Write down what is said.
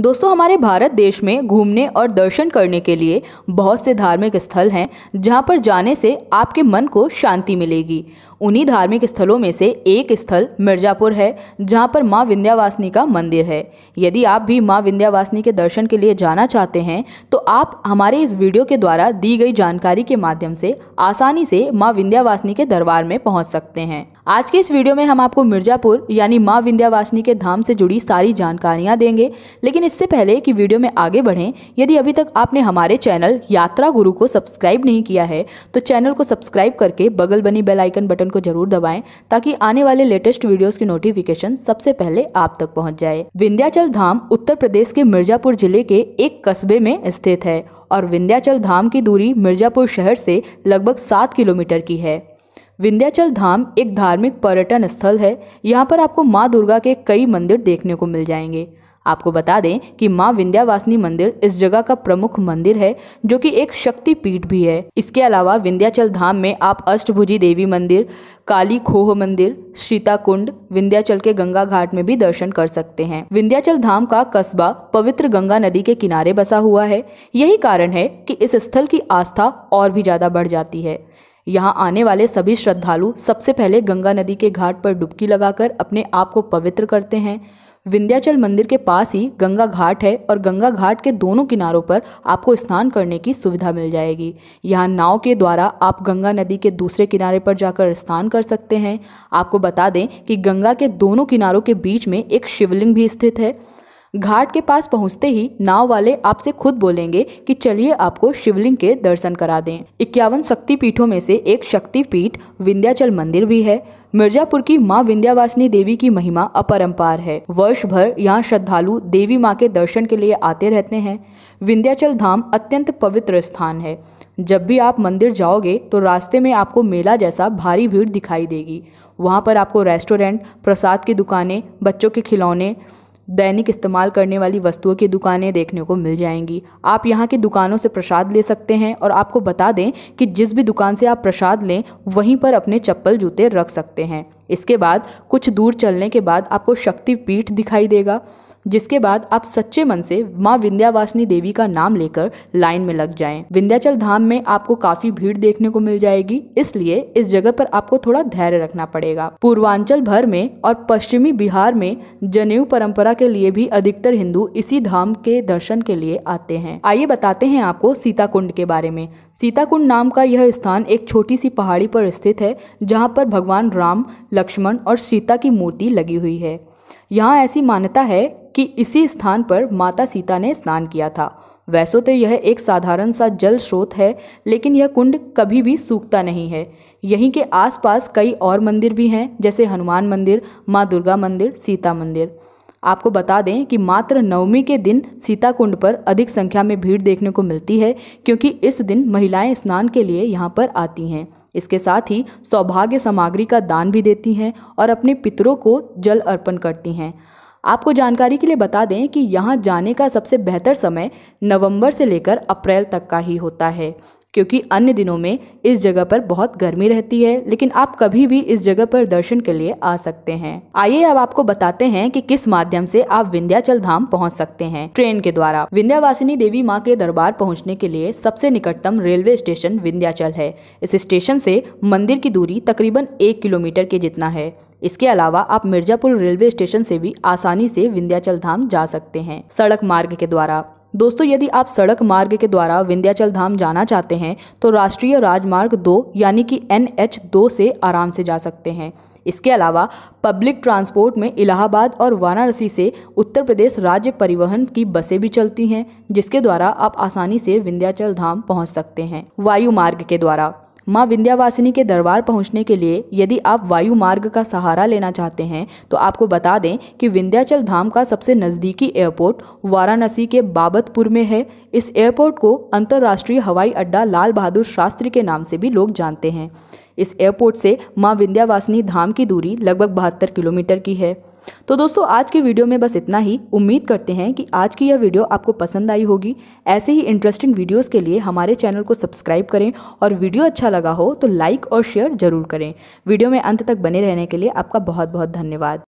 दोस्तों हमारे भारत देश में घूमने और दर्शन करने के लिए बहुत से धार्मिक स्थल हैं जहाँ पर जाने से आपके मन को शांति मिलेगी उन्हीं धार्मिक स्थलों में से एक स्थल मिर्ज़ापुर है जहाँ पर माँ विंध्यावासिनी का मंदिर है यदि आप भी माँ विंध्यावासिनी के दर्शन के लिए जाना चाहते हैं तो आप हमारे इस वीडियो के द्वारा दी गई जानकारी के माध्यम से आसानी से माँ विंध्यावासिनी के दरबार में पहुँच सकते हैं आज के इस वीडियो में हम आपको मिर्ज़ापुर यानी माँ विंध्यावासिनी के धाम से जुड़ी सारी जानकारियाँ देंगे लेकिन इससे पहले कि वीडियो में आगे बढ़ें यदि अभी तक आपने हमारे चैनल यात्रा गुरु को सब्सक्राइब नहीं किया है तो चैनल को सब्सक्राइब करके बगल बनी बेलाइकन बटन आइकन को जरूर दबाएं ताकि आने वाले लेटेस्ट वीडियोस की नोटिफिकेशन सबसे पहले आप तक पहुंच जाए विंध्याचल धाम उत्तर प्रदेश के मिर्जापुर जिले के एक कस्बे में स्थित है और विंध्याचल धाम की दूरी मिर्जापुर शहर से लगभग सात किलोमीटर की है विंध्याचल धाम एक धार्मिक पर्यटन स्थल है यहाँ पर आपको माँ दुर्गा के कई मंदिर देखने को मिल जाएंगे आपको बता दें कि माँ विंध्यावासिनी मंदिर इस जगह का प्रमुख मंदिर है जो कि एक शक्ति पीठ भी है इसके अलावा विंध्याचल धाम में आप अष्टभुजी देवी मंदिर काली खोह मंदिर सीताकुंड विंध्याचल के गंगा घाट में भी दर्शन कर सकते हैं विंध्याचल धाम का कस्बा पवित्र गंगा नदी के किनारे बसा हुआ है यही कारण है कि इस स्थल की आस्था और भी ज़्यादा बढ़ जाती है यहाँ आने वाले सभी श्रद्धालु सबसे पहले गंगा नदी के घाट पर डुबकी लगाकर अपने आप को पवित्र करते हैं विंध्याचल मंदिर के पास ही गंगा घाट है और गंगा घाट के दोनों किनारों पर आपको स्नान करने की सुविधा मिल जाएगी यहाँ नाव के द्वारा आप गंगा नदी के दूसरे किनारे पर जाकर स्नान कर सकते हैं आपको बता दें कि गंगा के दोनों किनारों के बीच में एक शिवलिंग भी स्थित है घाट के पास पहुंचते ही नाव वाले आपसे खुद बोलेंगे कि चलिए आपको शिवलिंग के दर्शन करा दें इक्यावन शक्ति पीठों में से एक शक्ति पीठ विंध्याचल मंदिर भी है मिर्जापुर की मां विंध्यावासिनी देवी की महिमा अपरंपार है वर्ष भर यहाँ श्रद्धालु देवी माँ के दर्शन के लिए आते रहते हैं विंध्याचल धाम अत्यंत पवित्र स्थान है जब भी आप मंदिर जाओगे तो रास्ते में आपको मेला जैसा भारी भीड़ दिखाई देगी वहाँ पर आपको रेस्टोरेंट प्रसाद की दुकानें बच्चों के खिलौने दैनिक इस्तेमाल करने वाली वस्तुओं की दुकानें देखने को मिल जाएंगी आप यहाँ की दुकानों से प्रसाद ले सकते हैं और आपको बता दें कि जिस भी दुकान से आप प्रसाद लें वहीं पर अपने चप्पल जूते रख सकते हैं इसके बाद कुछ दूर चलने के बाद आपको शक्तिपीठ दिखाई देगा जिसके बाद आप सच्चे मन से माँ विंध्यावासिनी देवी का नाम लेकर लाइन में लग जाएं। विंध्याचल धाम में आपको काफी भीड़ देखने को मिल जाएगी इसलिए इस जगह पर आपको थोड़ा धैर्य रखना पड़ेगा पूर्वांचल भर में और पश्चिमी बिहार में जनेऊ परंपरा के लिए भी अधिकतर हिंदू इसी धाम के दर्शन के लिए आते हैं आइए बताते हैं आपको सीताकुंड के बारे में सीताकुंड नाम का यह स्थान एक छोटी सी पहाड़ी पर स्थित है जहाँ पर भगवान राम लक्ष्मण और सीता की मूर्ति लगी हुई है यहाँ ऐसी मान्यता है कि इसी स्थान पर माता सीता ने स्नान किया था वैसे तो यह एक साधारण सा जल स्रोत है लेकिन यह कुंड कभी भी सूखता नहीं है यहीं के आसपास कई और मंदिर भी हैं जैसे हनुमान मंदिर माँ दुर्गा मंदिर सीता मंदिर आपको बता दें कि मात्र नवमी के दिन सीता कुंड पर अधिक संख्या में भीड़ देखने को मिलती है क्योंकि इस दिन महिलाएं स्नान के लिए यहाँ पर आती हैं इसके साथ ही सौभाग्य सामग्री का दान भी देती हैं और अपने पितरों को जल अर्पण करती हैं आपको जानकारी के लिए बता दें कि यहाँ जाने का सबसे बेहतर समय नवंबर से लेकर अप्रैल तक का ही होता है क्योंकि अन्य दिनों में इस जगह पर बहुत गर्मी रहती है लेकिन आप कभी भी इस जगह पर दर्शन के लिए आ सकते हैं आइए अब आपको बताते हैं कि किस माध्यम से आप विंध्याचल धाम पहुंच सकते हैं ट्रेन के द्वारा विंध्यावासिनी देवी माँ के दरबार पहुंचने के लिए सबसे निकटतम रेलवे स्टेशन विंध्याचल है इस स्टेशन से मंदिर की दूरी तकरीबन एक किलोमीटर के जितना है इसके अलावा आप मिर्जापुर रेलवे स्टेशन से भी आसानी से विंध्याचल धाम जा सकते हैं सड़क मार्ग के द्वारा दोस्तों यदि आप सड़क मार्ग के द्वारा विंध्याचल धाम जाना चाहते हैं तो राष्ट्रीय राजमार्ग दो यानी कि एन एच दो से आराम से जा सकते हैं इसके अलावा पब्लिक ट्रांसपोर्ट में इलाहाबाद और वाराणसी से उत्तर प्रदेश राज्य परिवहन की बसें भी चलती हैं जिसके द्वारा आप आसानी से विंध्याचल धाम पहुंच सकते हैं वायु मार्ग के द्वारा माँ विंध्यावासिनी के दरबार पहुँचने के लिए यदि आप वायु मार्ग का सहारा लेना चाहते हैं तो आपको बता दें कि विंध्याचल धाम का सबसे नज़दीकी एयरपोर्ट वाराणसी के बाबतपुर में है इस एयरपोर्ट को अंतर्राष्ट्रीय हवाई अड्डा लाल बहादुर शास्त्री के नाम से भी लोग जानते हैं इस एयरपोर्ट से माँ विंध्यावासिनी धाम की दूरी लगभग बहत्तर किलोमीटर की है तो दोस्तों आज के वीडियो में बस इतना ही उम्मीद करते हैं कि आज की यह वीडियो आपको पसंद आई होगी ऐसे ही इंटरेस्टिंग वीडियोज़ के लिए हमारे चैनल को सब्सक्राइब करें और वीडियो अच्छा लगा हो तो लाइक और शेयर जरूर करें वीडियो में अंत तक बने रहने के लिए आपका बहुत बहुत धन्यवाद